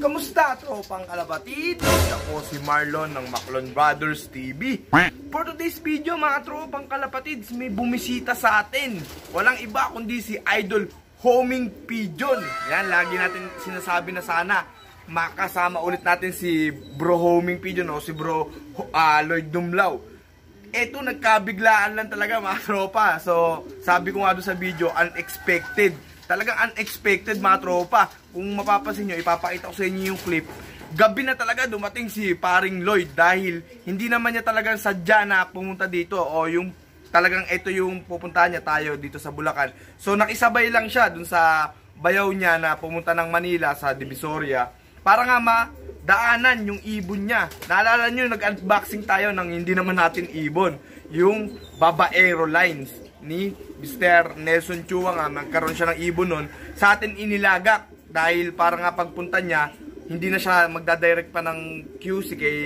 Kamusta tropang kalabatid? Ako si Marlon ng Maclon Brothers TV. For today's video mga tropang kalapatids, may bumisita sa atin. Walang iba kundi si Idol Homing Pigeon. Yan, lagi natin sinasabi na sana makasama ulit natin si Bro Homing Pigeon o si Bro uh, Lloyd Dumlao. Eto, nagkabiglaan lang talaga mga tropa. So, sabi ko nga doon sa video, unexpected Talagang unexpected mga tropa. Kung mapapansin nyo, ipapakita ko sa inyo yung clip. Gabi na talaga dumating si paring Lloyd dahil hindi naman niya talagang sadya na pumunta dito o yung talagang ito yung pupuntahan niya tayo dito sa Bulacan. So nakisabay lang siya dun sa bayaw niya na pumunta ng Manila sa Divisoria para nga ma daanan yung ibon niya. Naalala nyo, nag-unboxing tayo ng hindi naman natin ibon, yung Baba Aero Lines ni Mr. Nelson Chua nga, magkaroon siya ng ibon nun, sa atin inilagak dahil para nga pagpunta niya, hindi na siya magdadirect pa ng QC kay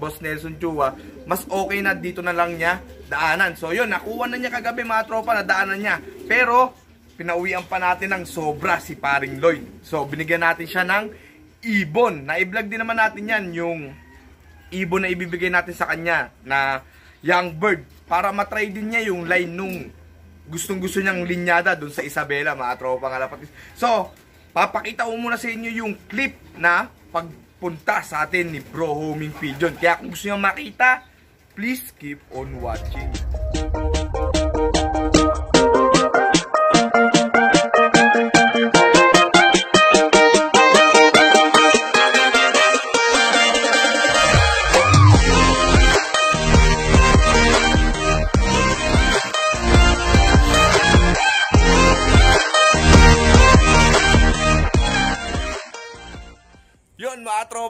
Boss Nelson Chua. Mas okay na dito na lang niya daanan. So yun, nakuha na niya kagabi mga tropa na daanan niya. Pero, pinauwian pa natin ng sobra si paring Lloyd. So, binigyan natin siya ng ibon. Na-vlog din naman natin yan, yung ibon na ibibigay natin sa kanya na young bird para matry din niya yung line nung gustong gusto niyang linyada doon sa Isabela, mga tropa nga dapat. So, papakita ko muna sa inyo yung clip na pagpunta sa atin ni Bro Homing Pigeon. Kaya kung gusto niyo makita, please keep on watching.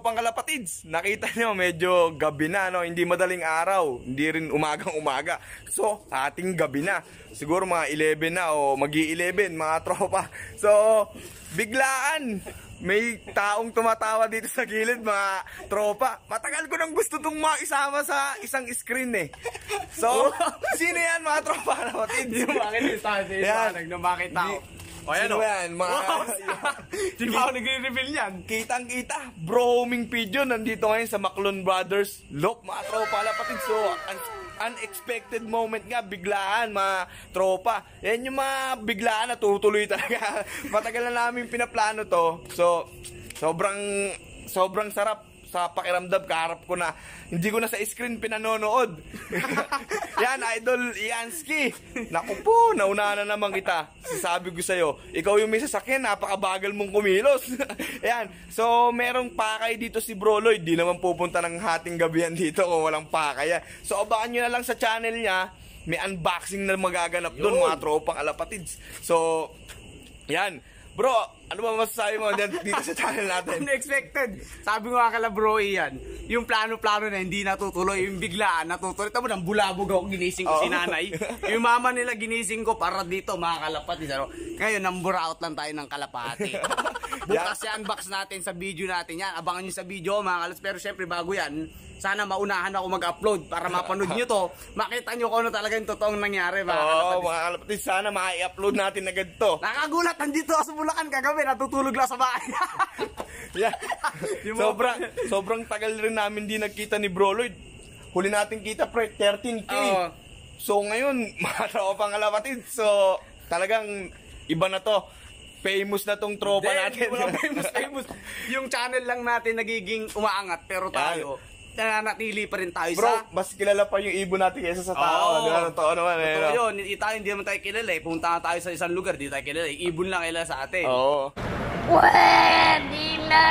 pang nakita nyo medyo gabi na, no? hindi madaling araw, hindi rin umagang umaga. So, ating gabi na. Siguro mga 11 na o magi 11 mga tropa. So, biglaan, may taong tumatawa dito sa gilid mga tropa. Matagal ko nang gusto itong makisama sa isang screen eh. So, oh. sino yan mga tropa? Kapatid? Yung bakit yung sabi, yung bakit tao? O yan o. Yan, mga... Di ba ako nagre-reveal yan? Kitang-kita, bro homing video. Nandito ngayon sa Maclon Brothers. Look, mga tropa, lapatid. So, un- unexpected moment nga, biglaan, mga tropa. Yan yung mga biglaan na tutuloy talaga. Matagal na namin pinaplano to. So, sobrang, sobrang sarap Basta pakiramdam, kaharap ko na. Hindi ko na sa screen pinanonood. yan, Idol Iansky. Naku po, nauna na naman kita. Sasabi ko sa'yo, ikaw yung may sasakyan, napakabagal mong kumilos. yan, so merong pakay dito si Bro Lloyd. Di naman pupunta ng hating gabi yan dito kung walang pakay. So abangan nyo na lang sa channel niya. May unboxing na magaganap doon, mga tropang alapatids. So, yan. Bro, ano ba masasabi mo dito sa channel natin? Unexpected. Sabi ko nga kala bro iyan, yung plano-plano na hindi natutuloy, yung biglaan natutuloy. Tama nang bulabog ako, ginising ko oh. si nanay. Yung mama nila ginising ko para dito makakalapati. Pero ngayon, nambura out lang tayo ng kalapati. Bukas yan, unbox natin sa video natin yan. Abangan nyo sa video mga kalas. Pero syempre bago yan, sana maunahan ako mag-upload para mapanood nyo to. Makita nyo kung ano talaga yung totoong nangyari. Oo, oh, mga kalapati. Sana ma upload natin agad to. Nakagulat, nandito sa Bulacan kagabi kami, natutulog lang sa bahay. yeah. sobrang, sobrang tagal rin namin di nakita ni Bro Lloyd. Huli natin kita, pre, 13K. Oo. So ngayon, maraw pa pang alapatid. So, talagang iba na to. Famous na tong tropa Then, natin. Wala famous, famous. Yung channel lang natin nagiging umaangat, pero tayo, yeah nanatili pa rin tayo Bro, sa... Bro, mas kilala pa yung ibon natin kaysa sa tao. Oo. Diba? Totoo naman eh. Totoo yun. Itay, hindi naman tayo kilala eh. Punta na tayo sa isang lugar, di tayo kilala. Eh. Ibon lang kilala sa atin. Oo. Pwede na!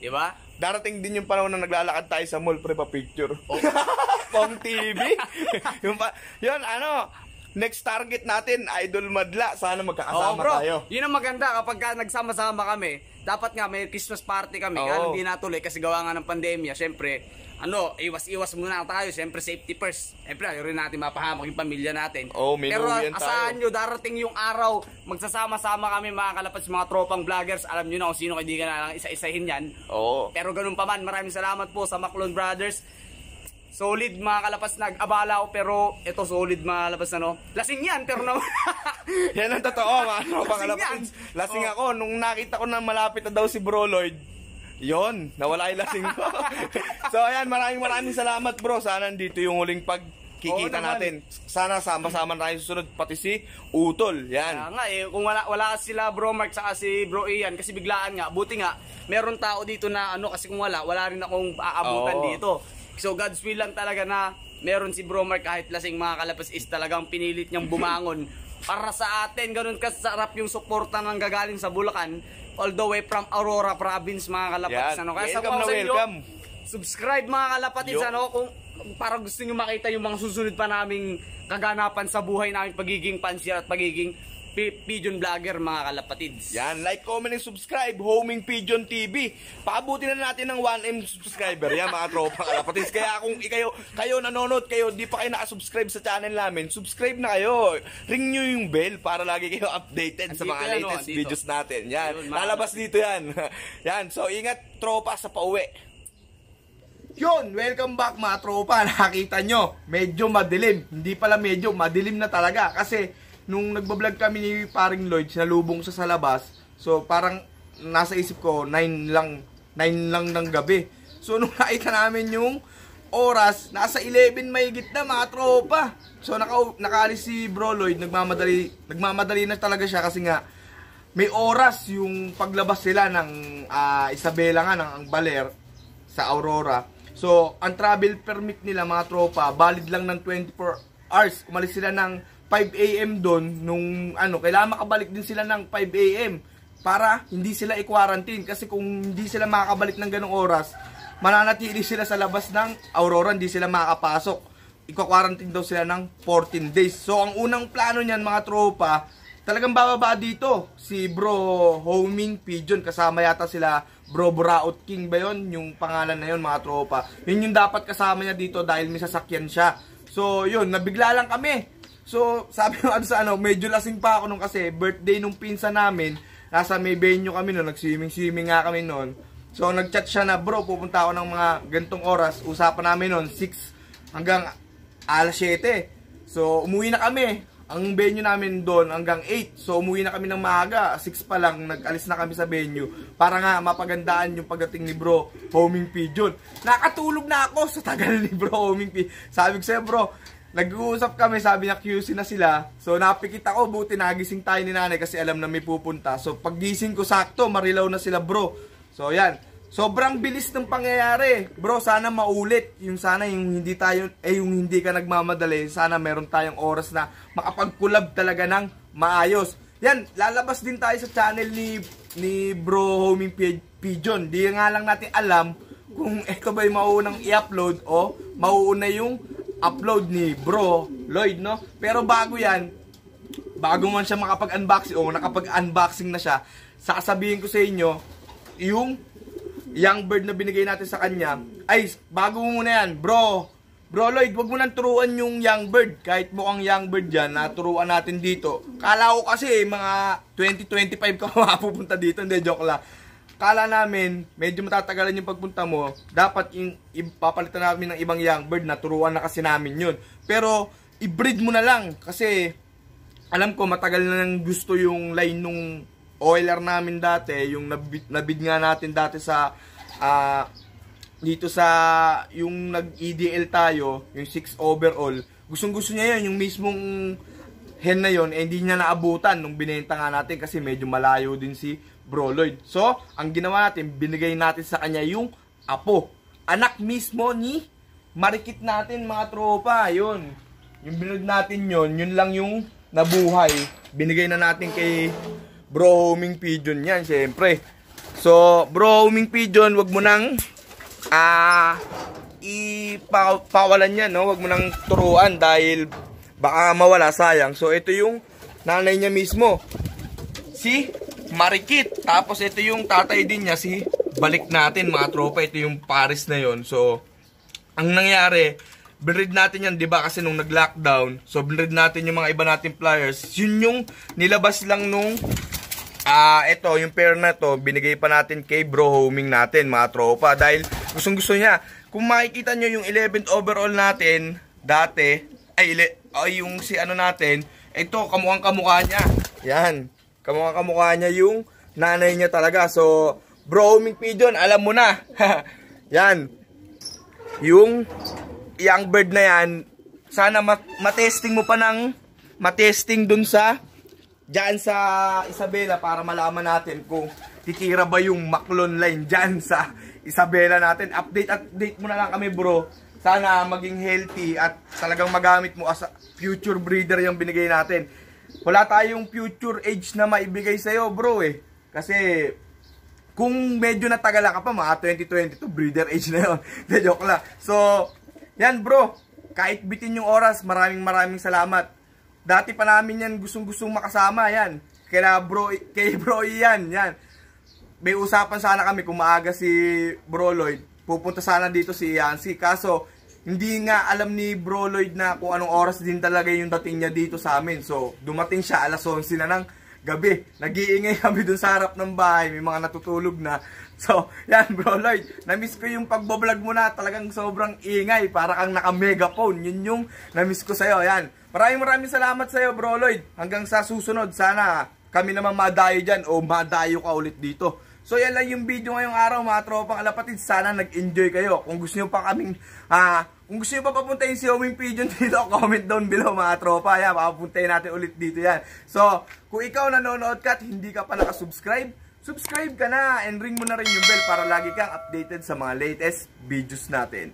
Di ba? Darating din yung panahon na naglalakad tayo sa mall pre pa picture. Oh. Pong TV. yung pa, yun ano, next target natin, Idol Madla. Sana magkakasama Oo, oh, bro. tayo. Yun ang maganda kapag nagsama-sama kami. Dapat nga may Christmas party kami. Oo. Kaya hindi natuloy kasi gawa nga ng pandemya. Siyempre, ano, iwas-iwas muna tayo. Siyempre, safety first. Siyempre, ayaw rin natin mapahamak yung pamilya natin. Oo, may Pero asahan tayo. nyo, darating yung araw, magsasama-sama kami mga kalapats, mga tropang vloggers. Alam nyo na kung sino kaibigan na lang isa-isahin yan. Oo. Pero ganun pa man, maraming salamat po sa Maclon Brothers. Solid mga kalapas nag abala ko pero ito solid mga kalapas ano. Lasing yan pero naman. yan ang totoo mga ano, kalapas. Lasing oh. ako nung nakita ko na malapit na daw si Bro Lloyd. Yon, nawala yung lasing ko. so ayan, maraming maraming salamat bro. Sana dito yung huling pag kikita natin. Sana sama-sama tayo susunod pati si Utol. Yan. Kaya nga eh, kung wala wala sila Bro Mark saka si Bro Ian kasi biglaan nga, buti nga meron tao dito na ano kasi kung wala, wala rin akong aabutan Oo. dito. So God's will lang talaga na meron si Bromar kahit lasing mga kalapas is talagang pinilit niyang bumangon para sa atin. Ganun kasarap yung suporta ng gagaling sa Bulacan all the way from Aurora province mga kalapas. Yeah. Ano? Kaya welcome sa na welcome. Inyo, subscribe mga kalapatis Yo. ano kung para gusto niyo makita yung mga susunod pa naming kaganapan sa buhay namin pagiging pansier at pagiging Pigeon Vlogger mga kalapatids. Yan, like, comment, and subscribe, Homing Pigeon TV. Paabuti na natin ng 1M subscriber yan mga tropa kalapatids. Kaya kung ikayo, kayo nanonood kayo, di pa kayo nakasubscribe sa channel namin, subscribe na kayo. Ring nyo yung bell para lagi kayo updated andito sa mga yan, oh, latest andito. videos natin. Yan, Ayun, lalabas dito yan. yan, so ingat tropa sa pauwi. Yun, welcome back mga tropa. Nakita nyo, medyo madilim. Hindi pala medyo, madilim na talaga. Kasi nung nagbablog kami ni paring Lloyd, sinalubong siya sa labas. So, parang nasa isip ko, 9 lang, 9 lang ng gabi. So, nung nakita namin yung oras, nasa 11 mahigit na mga tropa. So, naka, nakaalis si Bro Lloyd, nagmamadali, nagmamadali na talaga siya kasi nga, may oras yung paglabas sila ng uh, Isabela nga, ng ang Baler sa Aurora. So, ang travel permit nila mga tropa, valid lang ng 24 hours. Umalis sila ng 5 a.m. doon nung ano, kailangan makabalik din sila ng 5 a.m. para hindi sila i-quarantine kasi kung hindi sila makakabalik ng ganong oras, mananatili sila sa labas ng Aurora, hindi sila makapasok. Iko-quarantine daw sila ng 14 days. So ang unang plano niyan mga tropa, talagang bababa dito si Bro Homing Pigeon kasama yata sila Bro Buraot King ba yon yung pangalan na yon mga tropa. Yun yung dapat kasama niya dito dahil may sasakyan siya. So yun, nabigla lang kami So, sabi ko ano sa ano, medyo lasing pa ako nung kasi birthday nung pinsa namin. Nasa may venue kami noon, nag-swimming-swimming nga kami noon. So, nag-chat siya na, bro, pupunta ako ng mga gantong oras. Usapan namin noon, 6 hanggang alas 7. So, umuwi na kami. Ang venue namin doon hanggang 8. So, umuwi na kami ng maaga. 6 pa lang, nag-alis na kami sa venue. Para nga, mapagandaan yung pagdating ni bro, homing pigeon. Nakatulog na ako sa tagal ni bro, homing pigeon. Sabi ko sa'yo, bro, Nag-uusap kami, sabi niya QC na sila. So napikit ako, buti nagising tayo ni nanay kasi alam na may pupunta. So paggising ko sakto, marilaw na sila bro. So yan, sobrang bilis ng pangyayari. Bro, sana maulit. Yung sana yung hindi tayo, eh yung hindi ka nagmamadali, sana meron tayong oras na makapag-collab talaga ng maayos. Yan, lalabas din tayo sa channel ni ni Bro Homing Pigeon. Di nga lang natin alam kung ito ba yung mauunang i-upload o mauuna yung upload ni Bro Lloyd, no? Pero bago yan, bago man siya makapag-unboxing, o nakapag-unboxing na siya, sasabihin ko sa inyo, yung young bird na binigay natin sa kanya, ay, bago mo muna yan, Bro, Bro Lloyd, wag mo nang turuan yung young bird. Kahit mukhang young bird dyan, naturuan natin dito. Kala ko kasi mga 2025 25 ka mapupunta dito. Hindi, joke lang. Kala namin, medyo matatagalan yung pagpunta mo, dapat yung ipapalitan namin ng ibang young bird, na turuan na kasi namin yun. Pero, i-breed mo na lang kasi alam ko matagal na nang gusto yung line nung oiler namin dati, yung nabid, nabid nga natin dati sa uh, dito sa yung nag-EDL tayo, yung 6 overall. Gustong gusto niya yun, yung mismong hen na yun eh, hindi niya naabutan nung binenta nga natin kasi medyo malayo din si Bro Lloyd. So, ang ginawa natin, binigay natin sa kanya yung apo. Anak mismo ni marikit natin mga tropa. Yun. Yung binod natin yon yun lang yung nabuhay. Binigay na natin kay Bro Homing Pigeon yan, syempre. So, Bro Homing Pigeon, wag mo nang ah, uh, ipawalan yan, no? Wag mo nang turuan dahil baka mawala sayang. So, ito yung nanay niya mismo. Si marikit. Tapos ito yung tatay din niya, si balik natin mga tropa. Ito yung Paris na yon So, ang nangyari, binread natin yan, di ba? Kasi nung nag-lockdown, so binread natin yung mga iba nating pliers. Yun yung nilabas lang nung, ah, uh, ito, yung pair na to, binigay pa natin kay bro homing natin, mga tropa. Dahil gustong gusto niya. Kung makikita nyo yung 11th overall natin, dati, ay, ay yung si ano natin, ito, kamukhang kamukha niya. Yan. Kamukha-kamukha niya yung nanay niya talaga. So, bro, Homing Pigeon, alam mo na. yan. Yung young bird na yan, sana mat matesting mo pa ng matesting dun sa dyan sa Isabela para malaman natin kung titira ba yung Maclon line dyan sa Isabela natin. Update, update mo na lang kami bro. Sana maging healthy at talagang magamit mo as future breeder yung binigay natin wala tayong future age na maibigay sa'yo bro eh. Kasi kung medyo natagala ka pa mga 2022 breeder age na yun. De joke lang. So, yan bro. Kahit bitin yung oras, maraming maraming salamat. Dati pa namin yan gustong-gustong makasama yan. Kaya bro, kay bro yan, yan. May usapan sana kami kung maaga si Bro Lloyd. Pupunta sana dito si Yancy. Kaso, hindi nga alam ni Bro Lloyd na kung anong oras din talaga yung dating niya dito sa amin. So, dumating siya alas 11 na ng gabi. Nagiiingay kami dun sa harap ng bahay. May mga natutulog na. So, yan Bro Lloyd. Namiss ko yung pagbablog mo na. Talagang sobrang ingay. Para kang naka-megaphone. Yun yung namiss ko sa'yo. Yan. Maraming maraming salamat sa'yo Bro Lloyd. Hanggang sa susunod. Sana kami naman madayo dyan o madayo ka ulit dito. So yan lang yung video ngayong araw mga tropang alapatid. Sana nag-enjoy kayo. Kung gusto nyo pa kaming... Uh, kung gusto nyo pa papuntayin si Owing Pigeon dito, comment down below mga tropa. Yan, papuntayin natin ulit dito yan. So, kung ikaw nanonood ka at hindi ka pa nakasubscribe, subscribe ka na and ring mo na rin yung bell para lagi kang updated sa mga latest videos natin.